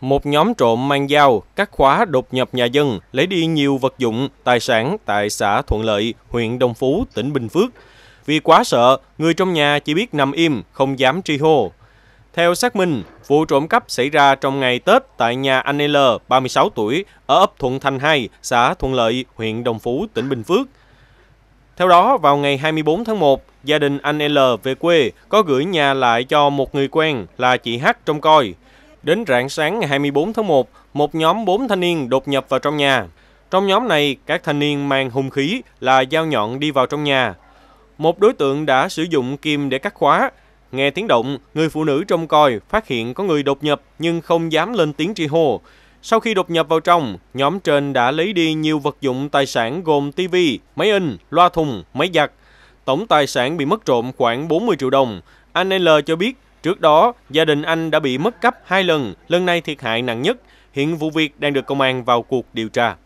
Một nhóm trộm mang dao, cắt khóa đột nhập nhà dân, lấy đi nhiều vật dụng, tài sản tại xã Thuận Lợi, huyện Đồng Phú, tỉnh Bình Phước. Vì quá sợ, người trong nhà chỉ biết nằm im, không dám tri hô. Theo xác minh, vụ trộm cắp xảy ra trong ngày Tết tại nhà anh L, 36 tuổi, ở ấp Thuận Thành 2, xã Thuận Lợi, huyện Đồng Phú, tỉnh Bình Phước. Theo đó, vào ngày 24 tháng 1, gia đình anh L về quê có gửi nhà lại cho một người quen là chị H trông coi. Đến rạng sáng ngày 24 tháng 1, một nhóm 4 thanh niên đột nhập vào trong nhà. Trong nhóm này, các thanh niên mang hung khí là dao nhọn đi vào trong nhà. Một đối tượng đã sử dụng kim để cắt khóa. Nghe tiếng động, người phụ nữ trông coi phát hiện có người đột nhập nhưng không dám lên tiếng tri hô. Sau khi đột nhập vào trong, nhóm trên đã lấy đi nhiều vật dụng tài sản gồm tivi, máy in, loa thùng, máy giặt, tổng tài sản bị mất trộm khoảng 40 triệu đồng. Anh L cho biết trước đó gia đình anh đã bị mất cắp hai lần, lần này thiệt hại nặng nhất. Hiện vụ việc đang được công an vào cuộc điều tra.